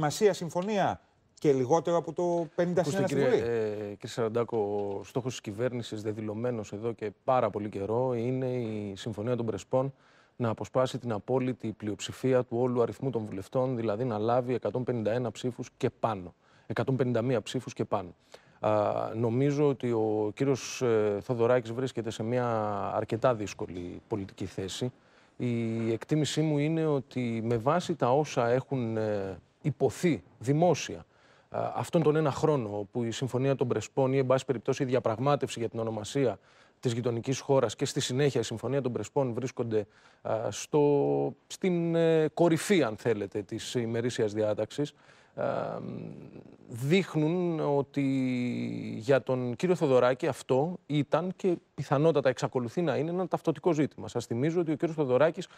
σημασία συμφωνία και λιγότερο από το 50 στην Βουλή. κύριε Σαραντάκο, ο στόχος της κυβέρνησης, δεδηλωμένο εδώ και πάρα πολύ καιρό, είναι η Συμφωνία των Πρεσπών να αποσπάσει την απόλυτη πλειοψηφία του όλου αριθμού των βουλευτών, δηλαδή να λάβει 151 ψήφους και πάνω. 151 ψήφους και πάνω. Α, νομίζω ότι ο κύριος ε, βρίσκεται σε μια αρκετά δύσκολη πολιτική θέση. Η εκτίμησή μου είναι ότι με βάση τα όσα έχουν ε, υποθεί δημόσια αυτόν τον ένα χρόνο που η Συμφωνία των Πρεσπών ή, εν πάση περιπτώσει, η διαπραγμάτευση για την ονομασία της γειτονικής χώρας και στη συνέχεια η Συμφωνία των Πρεσπών βρίσκονται στο, στην ε, κορυφή, αν θέλετε, της ημερήσιας διάταξης, δείχνουν ότι για τον κύριο Θοδωράκη αυτό ήταν και πιθανότατα εξακολουθεί να είναι ένα ταυτοτικό ζήτημα. Σας θυμίζω ότι ο κύριος Θοδωράκης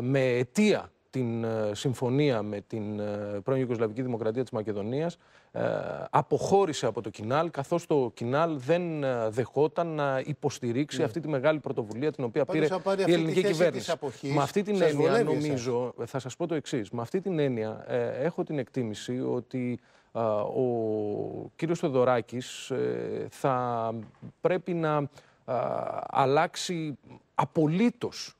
με αιτία την ε, συμφωνία με την ε, πρώην Ιουγκοσλαβική Δημοκρατία της Μακεδονίας ε, αποχώρησε από το Κινάλ καθώς το Κινάλ δεν δεχόταν να υποστηρίξει ναι. αυτή τη μεγάλη πρωτοβουλία την οποία πήρε η ελληνική κυβέρνηση. με αυτή την έννοια νομίζω, θα σας πω το εξής. με αυτή την έννοια έχω την εκτίμηση ότι ο κύριος Θεοδωράκης θα πρέπει να αλλάξει απολύτως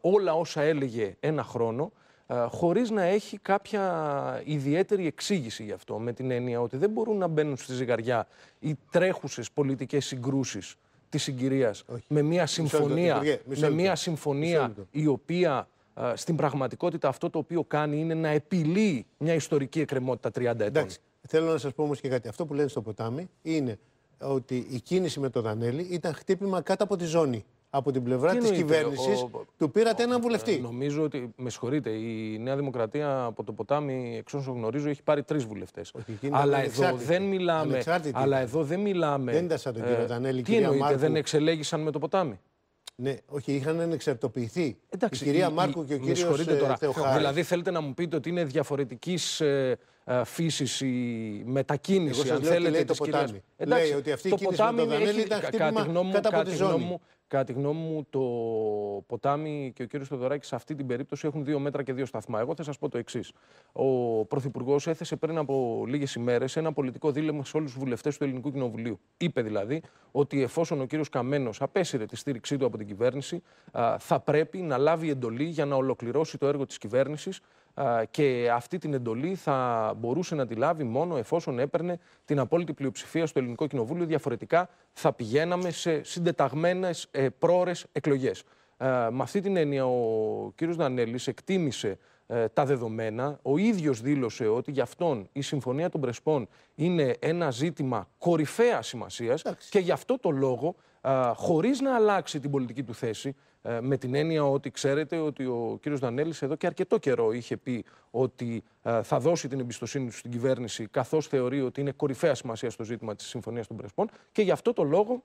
όλα όσα έλεγε ένα χρόνο ε, χωρίς να έχει κάποια ιδιαίτερη εξήγηση γι' αυτό, με την έννοια ότι δεν μπορούν να μπαίνουν στη ζυγαριά οι τρέχουσες πολιτικές συγκρούσεις της συγκυρίας με μια συμφωνία, με μια συμφωνία η οποία ε, στην πραγματικότητα αυτό το οποίο κάνει είναι να επιλύει μια ιστορική εκκρεμότητα 30 ετών. Εντάξει, θέλω να σας πω όμως και κάτι. Αυτό που λένε στο ποτάμι είναι ότι η κίνηση με το Δανέλη ήταν χτύπημα κάτω από τη ζώνη από την πλευρά τη κυβέρνηση του πήρατε έναν ε, βουλευτή. Νομίζω ότι, με συγχωρείτε, η Νέα Δημοκρατία από το ποτάμι, εξ όσων γνωρίζω, έχει πάρει τρεις βουλευτές. Αλλά, εδώ δεν μιλάμε. Αλλά εδώ δεν μιλάμε. Δεν ήταν τον κύριο Τανέλη, ε, Τι δεν εξελέγησαν με το ποτάμι. Ναι, όχι, είχαν ανεξαρτοποιηθεί. Εντάξει, η κυρία η, Μάρκου και ο κύριο ε, Θεοχάρης. Δηλαδή, θέλετε να μου πείτε ότι είναι διαφορετικής φύσης η μετακίνηση, Εγώ σας αν λέω θέλετε, λέει το ποτάμι. Εντάξει, λέει ότι αυτή η κίνηση με τον Δανέλη ήταν χτύπημα κατά τη Μου, Κατά τη γνώμη μου, το ποτάμι και ο κύριος Θεοδωράκης σε αυτή την περίπτωση έχουν δύο μέτρα και δύο σταθμά. Εγώ θα σας πω το εξής. Ο Πρωθυπουργός έθεσε πριν από λίγες ημέρες ένα πολιτικό δίλεμμα σε όλους τους βουλευτές του Ελληνικού Κοινοβουλίου. Είπε δηλαδή ότι εφόσον ο κύριος Καμένος απέσυρε τη στήριξή του από την κυβέρνηση, θα πρέπει να λάβει εντολή για να ολοκληρώσει το έργο της κυβέρνησης και αυτή την εντολή θα μπορούσε να τη λάβει μόνο εφόσον έπαιρνε την απόλυτη πλειοψηφία στο Ελληνικό Κοινοβούλιο. Διαφορετικά θα πηγαίναμε σε συντεταγμένες ε, πρόορε εκλογέ. Με αυτή την έννοια, ο κύριος Δανέλης εκτίμησε ε, τα δεδομένα. Ο ίδιος δήλωσε ότι γι' αυτόν η Συμφωνία των Πρεσπών είναι ένα ζήτημα κορυφαίας σημασίας και γι' αυτό το λόγο, α, χωρίς να αλλάξει την πολιτική του θέση, ε, με την έννοια ότι ξέρετε ότι ο κύριος Δανέλης εδώ και αρκετό καιρό είχε πει ότι θα δώσει την εμπιστοσύνη του στην κυβέρνηση καθώς θεωρεί ότι είναι κορυφαία σημασία στο ζήτημα της Συμφωνίας των Πρεσπών και γι' αυτό το λόγο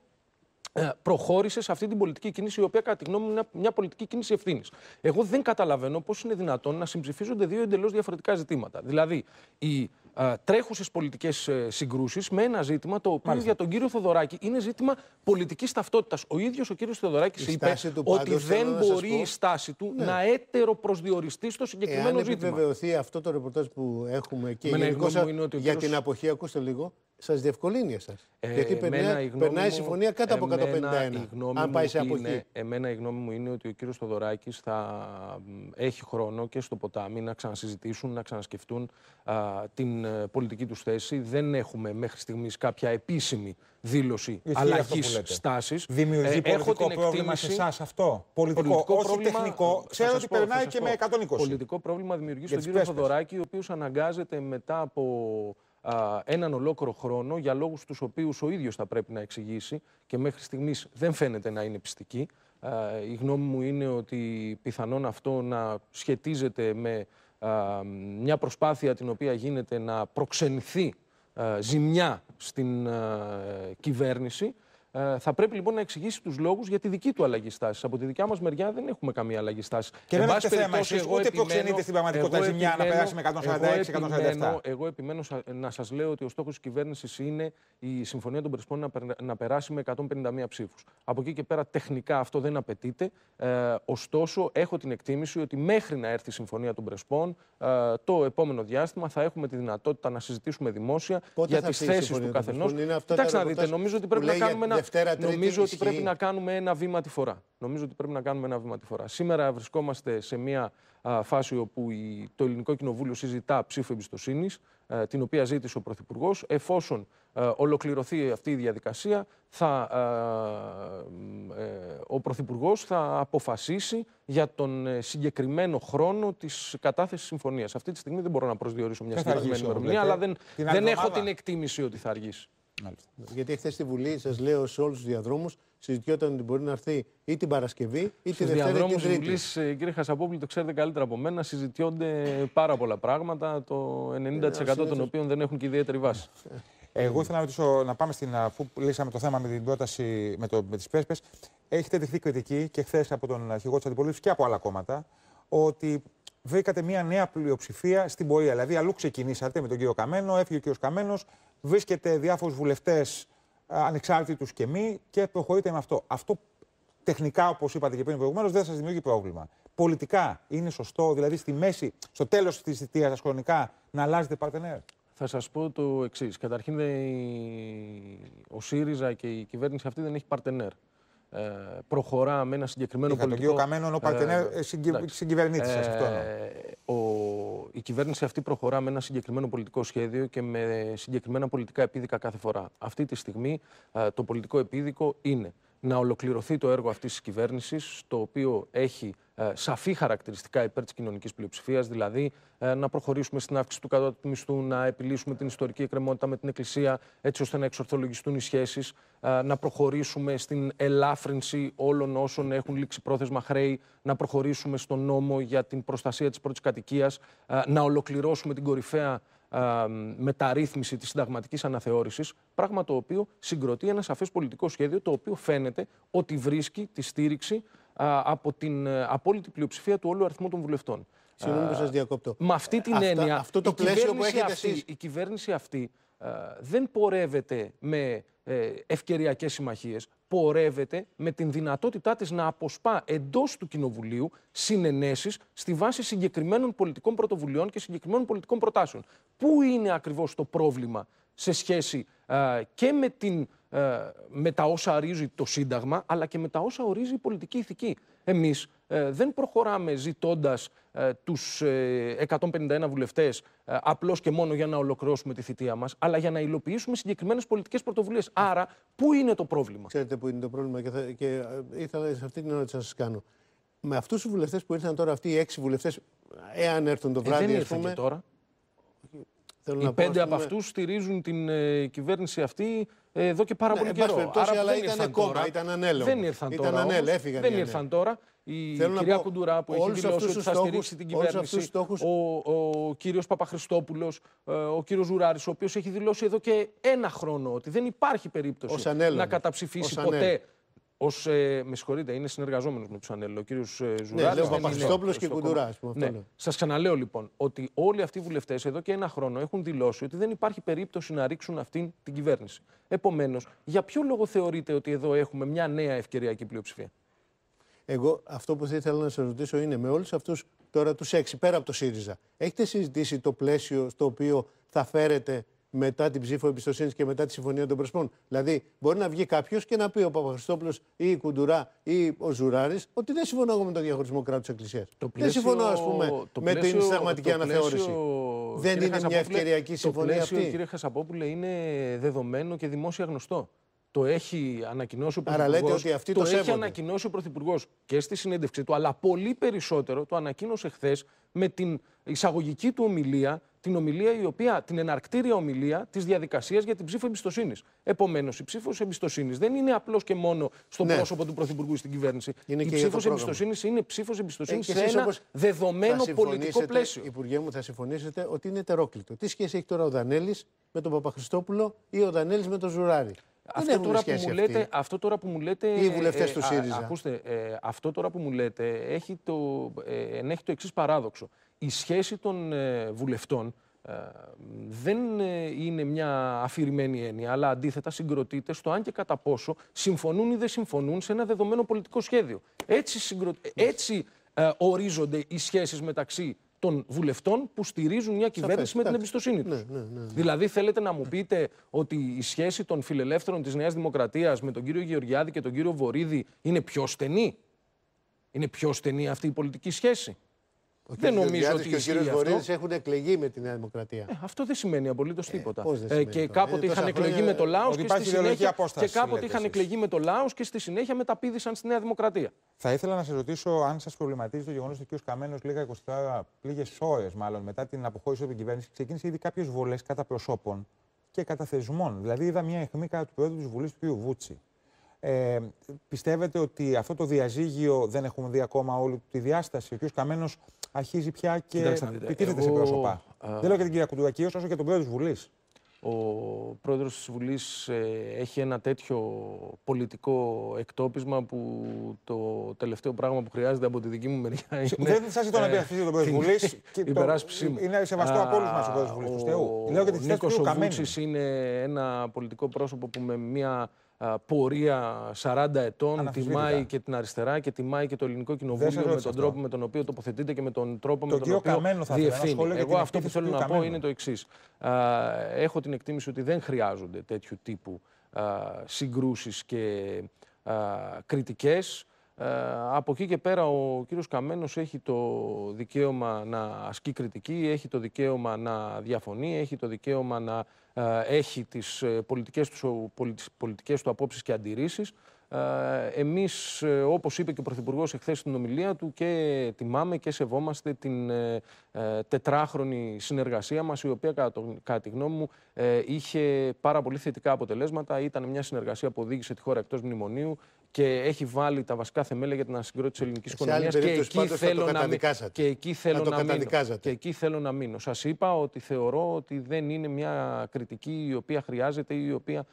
ε, προχώρησε σε αυτή την πολιτική κίνηση, η οποία κατά τη γνώμη μου είναι μια πολιτική κίνηση ευθύνης. Εγώ δεν καταλαβαίνω πώς είναι δυνατόν να συμψηφίζονται δύο εντελώς διαφορετικά ζητήματα. Δηλαδή, οι ε, τρέχουσες πολιτικές ε, συγκρούσεις με ένα ζήτημα το οποίο για τον κύριο Θεοδωράκη, είναι ζήτημα πολιτικής ταυτότητας. Ο ίδιος ο κύριος Θεοδωράκης είπε ότι δεν μπορεί η στάση του ναι. να προσδιοριστεί στο συγκεκριμένο Εάν ζήτημα. Αν επιβεβαιωθεί αυτό το ρεπορτάζ που έχουμε και για την αποχή, ακούστε λίγο, σας διευκολύνει εσάς. Ε, Γιατί περνάει, περνάει η συμφωνία κάτω από 151. Αν πάει σε αποχή. εμένα η γνώμη μου είναι ότι ο κύριος Θοδωράκης θα έχει χρόνο και στο ποτάμι να ξανασυζητήσουν, να ξανασκεφτούν την ε, πολιτική τους θέση. Δεν έχουμε μέχρι στιγμής κάποια επίσημη δήλωση αλλαγή στάσης. Δημιουργεί ε, πολιτικό πρόβλημα σε εσάς αυτό. Πολιτικό, πολιτικό πρόβλημα, τεχνικό. Ξέρω ότι περνάει και με 120. Πολιτικό πρόβλημα δημιουργεί στον κύριο Θοδωράκη, ο οποίος αναγκάζεται μετά από έναν ολόκληρο χρόνο για λόγους τους οποίους ο ίδιος θα πρέπει να εξηγήσει και μέχρι στιγμής δεν φαίνεται να είναι πιστική. η γνώμη μου είναι ότι πιθανόν αυτό να σχετίζεται με μια προσπάθεια την οποία γίνεται να προξενηθεί ζημιά στην κυβέρνηση ε, θα πρέπει λοιπόν να εξηγήσει τους λόγους για τη δική του αλλαγή στάσης. Από τη δικιά μας μεριά δεν έχουμε καμία αλλαγή στάση. Και δεν έχετε θέμα εσεί, ούτε προξενείτε στην πραγματικότητα ζημιά να περάσει με 146-147. Εγώ επιμένω να σας λέω ότι ο στόχος της κυβέρνησης είναι η Συμφωνία των Πρεσπών να περάσει με 151 ψήφους. Από εκεί και πέρα τεχνικά αυτό δεν απαιτείται. Ε, ωστόσο, έχω την εκτίμηση ότι μέχρι να έρθει η Συμφωνία των Πρεσπών ε, το επόμενο διάστημα θα έχουμε τη δυνατότητα να συζητήσουμε δημόσια για τι θέσεις του καθενό. Κοιτάξτε να νομίζω ότι πρέπει να κάνουμε ένα νομίζω ότι πρέπει να κάνουμε ένα βήμα τη φορά. Νομίζω ότι πρέπει να κάνουμε ένα βήμα τη φορά. Σήμερα βρισκόμαστε σε μια φάση όπου το Ελληνικό Κοινοβούλιο συζητά ψήφο εμπιστοσύνης, ε, την οποία ζήτησε ο Πρωθυπουργός. Εφόσον ε, ολοκληρωθεί αυτή η διαδικασία, θα, ε, ο Πρωθυπουργός θα αποφασίσει για τον συγκεκριμένο χρόνο της κατάθεσης συμφωνίας. Αυτή τη στιγμή δεν μπορώ να προσδιορίσω μια συγκεκριμένη ημερομηνία, αλλά δεν, δεν έχω την εκτίμηση ότι θα αργήσει. Γιατί χθες στη Βουλή, σας λέω σε όλους τους διαδρόμους, συζητιόταν ότι μπορεί να έρθει ή την Παρασκευή ή τη Δευτέρα την Τρίτη. Βουλής, ε, κύριε Χασαπόπουλη, το ξέρετε καλύτερα από μένα, συζητιόνται πάρα πολλά πράγματα, το ε, 90% των οποίων δεν έχουν και ιδιαίτερη βάση. Ε, εγώ ήθελα να ρωτήσω, να πάμε στην. αφού λύσαμε το θέμα με την πρόταση με, το, με τις πέσπε, Έχετε δεχθεί κριτική και χθες από τον αρχηγό της αντιπολίτευσης και από άλλα κόμματα ότι βρήκατε μια νέα πλειοψηφία στην πορεία. Δηλαδή, αλλού ξεκινήσατε με τον κύριο Καμένο, έφυγε ο κύριος Καμένος, βρίσκεται διάφορους βουλευτές ε, ανεξάρτητου και μη και προχωρείτε με αυτό. Αυτό τεχνικά, όπως είπατε και πριν προηγουμένως, δεν σας δημιουργεί πρόβλημα. Πολιτικά είναι σωστό, δηλαδή στη μέση, στο τέλος της θητείας σας χρονικά, να αλλάζετε παρτενέρ. Θα σας πω το εξής. Καταρχήν, ο ΣΥΡΙΖΑ και η κυβέρνηση αυτή δεν έχει παρτενέρ. Ε, προχωρά με ένα συγκεκριμένο Είχα πολιτικό... Είχα τον κύριο Καμένο, ο παρτενέρ ε, συγκυ... ε, Ο η κυβέρνηση αυτή προχωρά με ένα συγκεκριμένο πολιτικό σχέδιο και με συγκεκριμένα πολιτικά επίδικα κάθε φορά. Αυτή τη στιγμή το πολιτικό επίδικο είναι να ολοκληρωθεί το έργο αυτής της κυβέρνησης, το οποίο έχει ε, σαφή χαρακτηριστικά υπέρ της κοινωνικής πλειοψηφίας, δηλαδή ε, να προχωρήσουμε στην αύξηση του κατώτατου μισθού, να επιλύσουμε την ιστορική εκκρεμότητα με την Εκκλησία, έτσι ώστε να εξορθολογιστούν οι σχέσεις, ε, να προχωρήσουμε στην ελάφρυνση όλων όσων έχουν λήξει πρόθεσμα χρέη, να προχωρήσουμε στον νόμο για την προστασία της πρώτης κατοικίας, να ολοκληρώσουμε την κορυφαία μεταρρύθμιση της συνταγματικής αναθεώρησης, πράγμα το οποίο συγκροτεί ένα σαφές πολιτικό σχέδιο, το οποίο φαίνεται ότι βρίσκει τη στήριξη από την ε, απόλυτη πλειοψηφία του όλου αριθμού των βουλευτών. Συγγνώμη που σας διακόπτω. Με αυτή την έννοια, αυτό το η πλαίσιο που αυτή, η κυβέρνηση αυτή δεν πορεύεται με ε, ευκαιριακές συμμαχίες. πορεύεται με την δυνατότητά της να αποσπά εντός του Κοινοβουλίου συνενέσεις στη βάση συγκεκριμένων πολιτικών πρωτοβουλειών και συγκεκριμένων πολιτικών προτάσεων. Πού είναι ακριβώς το πρόβλημα σε σχέση ε, και με, την, ε, τα όσα αρίζει το Σύνταγμα, αλλά και με τα όσα ορίζει η πολιτική ηθική. Εμείς ε, δεν προχωράμε ζητώντας ε, τους 151 βουλευτές απλώς και μόνο για να ολοκληρώσουμε τη θητεία μας, αλλά για να υλοποιήσουμε συγκεκριμένες πολιτικές πρωτοβουλίες. Άρα, πού είναι το πρόβλημα. Ξέρετε πού είναι το πρόβλημα και, ήθελα σε αυτή την ερώτηση να σας κάνω. Με αυτούς τους βουλευτές που ήρθαν τώρα, αυτοί οι έξι βουλευτές, εάν έρθουν το βράδυ, ε, πούμε, και τώρα. Θέλω οι πέντε από αυτούς στηρίζουν την ε, κυβέρνηση αυτή ε, εδώ και πάρα ναι, πολύ καιρό. Άρα αλλά δεν ήταν κόμμα, ήταν ανέλεγχο. Δεν ήρθαν ήταν τώρα. δεν ήρθαν τώρα. Η κυρία Κουντουρά που έχει δηλώσει ότι θα στηρίξει την κυβέρνηση. Ο, ο, ε, ο κύριος Παπαχριστόπουλος, ο κύριος Ζουράρης, ο οποίος έχει δηλώσει εδώ και ένα χρόνο ότι δεν υπάρχει περίπτωση να καταψηφίσει ποτέ ως, ε, με συγχωρείτε, είναι συνεργαζόμενος με τους Ανέλο. Ο κύριος ε, Ναι, Ναι, και Κουντουρά. Ναι. Σας ξαναλέω λοιπόν ότι όλοι αυτοί οι βουλευτές εδώ και ένα χρόνο έχουν δηλώσει ότι δεν υπάρχει περίπτωση να ρίξουν αυτήν την κυβέρνηση. Επομένως, για ποιο λόγο θεωρείτε ότι εδώ έχουμε μια νέα ευκαιριακή πλειοψηφία. Εγώ αυτό που θα ήθελα να σας ρωτήσω είναι με όλους αυτούς τώρα τους έξι, πέρα από το ΣΥΡΙΖΑ, έχετε συζητήσει το πλαίσιο στο οποίο θα φέρετε μετά την ψήφο εμπιστοσύνης και μετά τη συμφωνία των Πρεσπών. Δηλαδή, μπορεί να βγει κάποιος και να πει ο Παπαχριστόπουλος ή η Κουντουρά ή ο Ζουράρης ότι δεν συμφωνώ εγώ με τον διαχωρισμό κράτου-εκκλησία. Δεν συμφωνώ, ας πούμε, με την συνταγματική αναθεώρηση. Δεν είναι μια ευκαιριακή συμφωνία το πλαίσιο, Κύριε Χασαπόπουλε, είναι δεδομένο και δημόσια γνωστό. Το έχει ανακοινώσει ο το, έχει ανακοινώσει ο Πρωθυπουργός και στη συνέντευξή του, αλλά πολύ περισσότερο το ανακοίνωσε χθες με την εισαγωγική του ομιλία την ομιλία η οποία, την εναρκτήρια ομιλία της διαδικασίας για την ψήφο εμπιστοσύνης. Επομένως, η ψήφο εμπιστοσύνης δεν είναι απλώς και μόνο στο ναι. πρόσωπο του Πρωθυπουργού ή στην κυβέρνηση. Είναι η ψήφο εμπιστοσύνης είναι ψήφος εμπιστοσύνης ε, σε ένα δεδομένο πολιτικό πλαίσιο. Υπουργέ μου, θα συμφωνήσετε ότι είναι τερόκλητο. Τι σχέση έχει τώρα ο Δανέλης με τον Παπαχριστόπουλο ή ο Δανέλης με τον Ζουράρι. Αυτό τώρα, που μου λέτε, αυτό τώρα που μου λέτε. Ε, ε, ακούστε, αυτό τώρα που μου λέτε έχει το, ε, το εξής παράδοξο η σχέση των ε, βουλευτών ε, δεν ε, είναι μια αφηρημένη έννοια, αλλά αντίθετα συγκροτείται στο αν και κατά πόσο συμφωνούν ή δεν συμφωνούν σε ένα δεδομένο πολιτικό σχέδιο. Έτσι, συγκρο... έτσι ορίζονται οι σχέσεις μεταξύ των βουλευτών που στηρίζουν μια κυβέρνηση με την εμπιστοσύνη τους. Ναι, ναι, ναι, ναι, δηλαδή, θέλετε να μου πείτε ότι η σχέση των φιλελεύθερων της Νέας Δημοκρατίας με τον κύριο Γεωργιάδη και τον κύριο Βορύδη είναι πιο στενή. Είναι πιο στενή αυτή η πολιτική σχέση. Ο δεν νομίζω ότι. Και ο κύριος Βορύδης έχουν εκλεγεί με τη Νέα Δημοκρατία. Ε, αυτό δεν σημαίνει απολύτως ε, τίποτα. Ε, δεν σημαίνει ε, και κάποτε είχαν εκλεγεί με το λαός και στη συνέχεια. Και κάποτε είχαν εκλεγεί με το λαός και στη συνέχεια μεταπίδησαν στη Νέα Δημοκρατία. Θα ήθελα να σα ρωτήσω αν σας προβληματίζει το γεγονός ότι ο κ. Καμένος λίγα 24 λίγες ώρες μάλλον μετά την αποχώρηση από την κυβέρνηση ξεκίνησε ήδη κάποιες βολές κατά προσώπων και κατά θεσμών. Δηλαδή είδα μια αιχμή κατά του Πρόεδρου της Βουλής του κ. Βούτσι. Ε, πιστεύετε ότι αυτό το διαζύγιο δεν έχουμε δει ακόμα όλη τη διάσταση. Ο κ. Καμένος αρχίζει πια και επιτίθεται σε πρόσωπα. Δεν λέω για την κυρία Κουντουρακίου, όσο και τον πρόεδρο της Βουλής. Ο πρόεδρος της Βουλής ε, έχει ένα τέτοιο πολιτικό εκτόπισμα που το τελευταίο πράγμα που χρειάζεται από τη δική μου μεριά είναι... Δεν σας ζητώ να ε, πει τον πρόεδρο της Βουλής. Υπεράσπιση μου. Είναι σεβαστό από όλους μας ο πρόεδρος της Βουλής του Θεού. Λέω είναι ένα πολιτικό πρόσωπο που με μια πορεία 40 ετών, τιμάει και την αριστερά και τιμάει και το ελληνικό κοινοβούλιο με τον τρόπο με τον οποίο τοποθετείται και με τον τρόπο το με τον οποίο θα διευθύνει. Εγώ αυτό που θέλω να πω είναι το εξής. Έχω την εκτίμηση ότι δεν χρειάζονται τέτοιου τύπου συγκρούσεις και κριτικές. Από εκεί και πέρα ο κύριος Καμένος έχει το δικαίωμα να ασκεί κριτική, έχει το δικαίωμα να διαφωνεί, έχει το δικαίωμα να ε, έχει τις ε, πολιτικές τους, πολιτικές του απόψεις και αντιρρήσεις. Ε, εμείς, όπως είπε και ο Πρωθυπουργός εχθές στην ομιλία του, και τιμάμε και σεβόμαστε την τετράχρονη συνεργασία μας, η οποία κατά τη γνώμη μου είχε πάρα πολύ θετικά αποτελέσματα. Ήταν μια συνεργασία που οδήγησε τη χώρα εκτός μνημονίου, και έχει βάλει τα βασικά θεμέλια για την ανασυγκρότηση της ελληνικής οικονομίας. Και, εκεί θέλω να μην... και εκεί θέλω να μείνω. Και εκεί θέλω να μείνω. Σας είπα ότι θεωρώ ότι δεν είναι μια κριτική η οποία χρειάζεται ή η οποία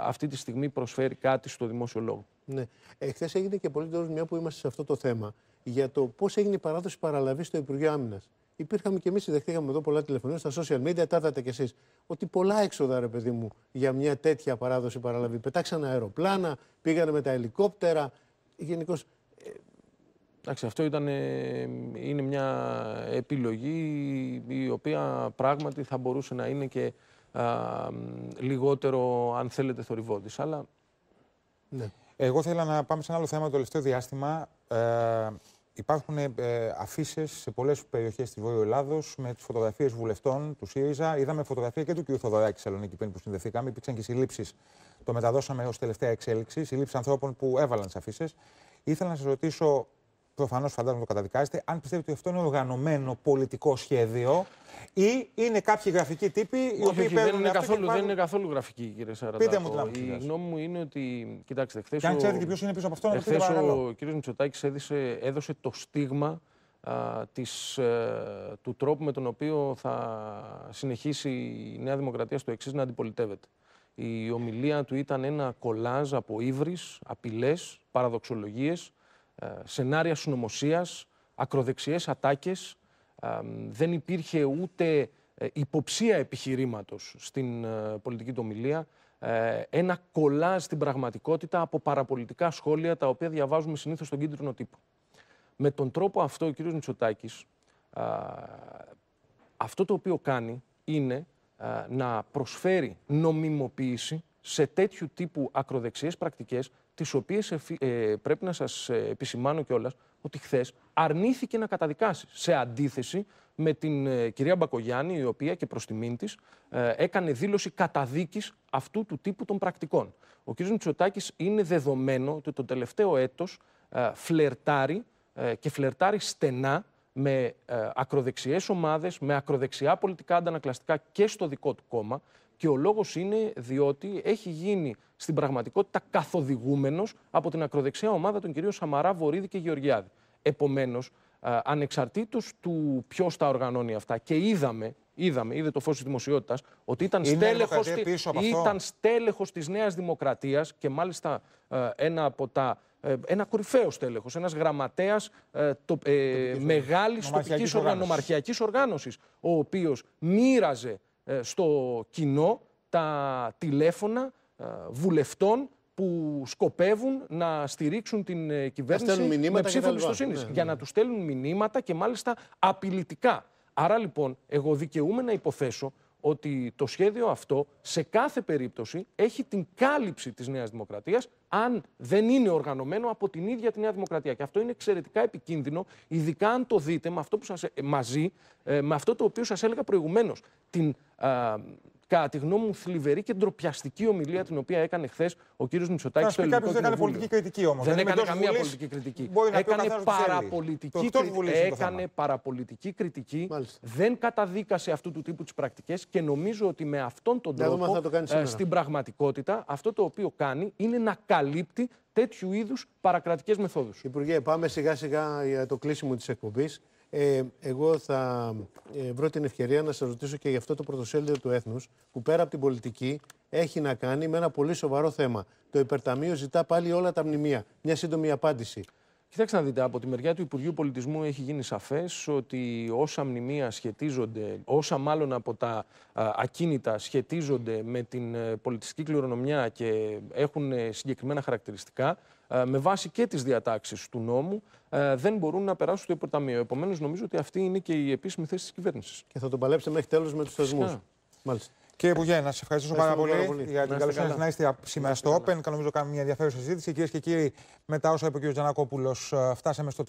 αυτή τη στιγμή προσφέρει κάτι στο δημόσιο λόγο. Ναι. Εχθέ έγινε και πολύ τώρα μια που είμαστε σε αυτό το θέμα για το πώς έγινε η παράδοση παραλαβής στο Υπουργείο Άμυνας υπήρχαμε και εμείς, δεχτήκαμε εδώ πολλά τηλεφωνία, στα social media, τα είδατε κι εσείς. Ότι πολλά έξοδα, ρε παιδί μου, για μια τέτοια παράδοση παραλαβή. Πετάξαν αεροπλάνα, πήγανε με τα ελικόπτερα. Γενικώς. Ε, Εντάξει, αυτό ήταν, ε, είναι μια επιλογή η οποία πράγματι θα μπορούσε να είναι και α, λιγότερο, αν θέλετε, θορυβότης. Αλλά... Ναι. Εγώ θέλω να πάμε σε ένα άλλο θέμα το τελευταίο διάστημα. Ε, Υπάρχουν ε, αφήσεις σε πολλές περιοχές της Βόρειο Ελλάδος με τις φωτογραφίες βουλευτών του ΣΥΡΙΖΑ. Είδαμε φωτογραφία και του κ. Θοδωράκη Σαλονίκη πριν που συνδεθήκαμε. Υπήρξαν και συλλήψεις. Το μεταδώσαμε ως τελευταία εξέλιξη. Συλλήψεις ανθρώπων που έβαλαν τις αφήσεις. Ήθελα να σας ρωτήσω Προφανώς φαντάζομαι το καταδικάζετε. Αν πιστεύετε ότι αυτό είναι οργανωμένο πολιτικό σχέδιο ή είναι κάποιοι γραφικοί τύποι οι οποίοι δεν, είναι καθόλου, πάρουν... δεν είναι καθόλου γραφικοί, κύριε Σαρατάκο. Πείτε μου την άποψη. Η γνώμη μου είναι ότι. Κοιτάξτε, χθε. Και αν ξέρετε και ποιος είναι πίσω από αυτό, να πείτε Ο κύριος Μητσοτάκης έδωσε, έδωσε το στίγμα α, της, ε, του τρόπου με τον οποίο θα συνεχίσει η Νέα Δημοκρατία στο εξής να αντιπολιτεύεται. Η ομιλία του ήταν ένα κολάζ από ύβρις, απειλές, παραδοξολογίες ε, σενάρια συνωμοσίας, ακροδεξιές ατάκες. Ε, δεν υπήρχε ούτε ε, υποψία επιχειρήματος στην πολιτική του ομιλία. Ένα κολλά στην πραγματικότητα από παραπολιτικά σχόλια τα οποία διαβάζουμε συνήθως στον κίτρινο τύπο. Με τον τρόπο αυτό ο κ. Μητσοτάκη, αυτό το οποίο κάνει είναι να προσφέρει νομιμοποίηση σε τέτοιου τύπου ακροδεξιές πρακτικές, τις οποίες ε, πρέπει να σας ε, επισημάνω κιόλας ότι χθες αρνήθηκε να καταδικάσει, σε αντίθεση με την ε, κυρία Μπακογιάννη, η οποία και προς τιμήν της έκανε δήλωση καταδίκης αυτού του τύπου των πρακτικών. Ο κ. Μητσοτάκης είναι δεδομένο ότι το τελευταίο έτος φλερτάρει και φλερτάρει στενά με ακροδεξιές ομάδες, με ακροδεξιά πολιτικά αντανακλαστικά και στο δικό του κόμμα και ο λόγος είναι διότι έχει γίνει στην πραγματικότητα καθοδηγούμενος από την ακροδεξιά ομάδα των κυρίων Σαμαρά, Βορύδη και Γεωργιάδη. Επομένως, ανεξαρτήτως του ποιος τα οργανώνει αυτά, και είδαμε, είδαμε είδε το φως της δημοσιότητας, ότι ήταν στέλεχο στέλεχος της Νέας Δημοκρατίας και μάλιστα ένα από τα ε, ένα κορυφαίο τέλεχο, ένας γραμματέας ε, μεγάλη τοπική οργάνωση, ο οποίος μοίραζε ε, στο κοινό τα τηλέφωνα ε, βουλευτών που σκοπεύουν να στηρίξουν την ε, κυβέρνηση με ψήφο εμπιστοσύνης. Ναι. Για να τους στέλνουν μηνύματα και μάλιστα απειλητικά. Άρα λοιπόν, εγώ δικαιούμαι να υποθέσω ότι το σχέδιο αυτό σε κάθε περίπτωση έχει την κάλυψη της Νέας Δημοκρατίας αν δεν είναι οργανωμένο από την ίδια τη Νέα Δημοκρατία. Και αυτό είναι εξαιρετικά επικίνδυνο, ειδικά αν το δείτε με αυτό που σας, ε, μαζί ε, με αυτό το οποίο σας έλεγα προηγουμένως. Την, κατά τη γνώμη μου, θλιβερή και ντροπιαστική ομιλία την οποία έκανε χθες ο κ. Μητσοτάκη στο ελληνικό Κάποιο δεν έκανε πολιτική κριτική όμως. Δεν, έκανε καμία πολιτική κριτική. Έκανε παραπολιτική κριτική. Δεν καταδίκασε αυτού του τύπου τις πρακτικές και νομίζω ότι με αυτόν τον τρόπο ε, στην πραγματικότητα αυτό το οποίο κάνει είναι να καλύπτει τέτοιου είδους παρακρατικές μεθόδους. Υπουργέ, πάμε σιγά σιγά για το κλείσιμο της εκπομπής. Ε, εγώ θα ε, βρω την ευκαιρία να σα ρωτήσω και για αυτό το πρωτοσέλιδο του έθνους, που πέρα από την πολιτική έχει να κάνει με ένα πολύ σοβαρό θέμα. Το υπερταμείο ζητά πάλι όλα τα μνημεία. Μια σύντομη απάντηση. Κοιτάξτε να δείτε, από τη μεριά του Υπουργείου Πολιτισμού έχει γίνει σαφές ότι όσα μνημεία σχετίζονται, όσα μάλλον από τα ακίνητα σχετίζονται με την ε, πολιτιστική κληρονομιά και έχουν συγκεκριμένα χαρακτηριστικά, ε, με βάση και τις διατάξεις του νόμου ε, δεν μπορούν να περάσουν το υποταμείο. Επομένως, νομίζω ότι αυτή είναι και η επίσημη θέση της κυβέρνησης. Και θα τον παλέψετε μέχρι τέλος με τους θεσμούς. Μάλιστα. Κύριε Υπουργέ, να σας ευχαριστήσω πάρα πολύ, για την καλή σας να είστε σήμερα στο Open. Νομίζω κάνουμε μια ενδιαφέρουσα συζήτηση. Κυρίες και κύριοι, μετά όσα είπε ο κ. Τζανακόπουλος, ε, φτάσαμε στο